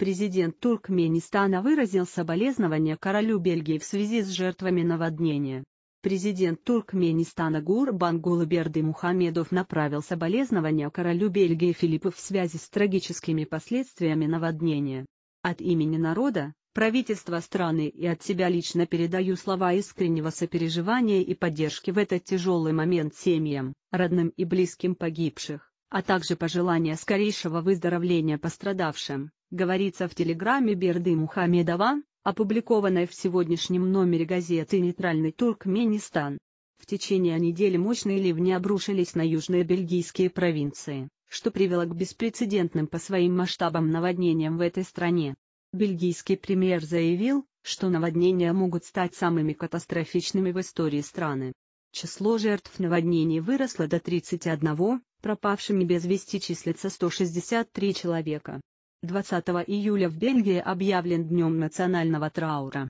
Президент Туркменистана выразил соболезнования королю Бельгии в связи с жертвами наводнения. Президент Туркменистана Гурбан Гулаберды Мухамедов направил соболезнования королю Бельгии Филиппу в связи с трагическими последствиями наводнения. От имени народа, правительства страны и от себя лично передаю слова искреннего сопереживания и поддержки в этот тяжелый момент семьям, родным и близким погибших, а также пожелания скорейшего выздоровления пострадавшим говорится в телеграмме Берды Мухамедова, опубликованной в сегодняшнем номере газеты «Нейтральный Туркменистан». В течение недели мощные ливни обрушились на южные бельгийские провинции, что привело к беспрецедентным по своим масштабам наводнениям в этой стране. Бельгийский премьер заявил, что наводнения могут стать самыми катастрофичными в истории страны. Число жертв наводнений выросло до 31, пропавшими без вести числится 163 человека. 20 июля в Бельгии объявлен Днем национального траура.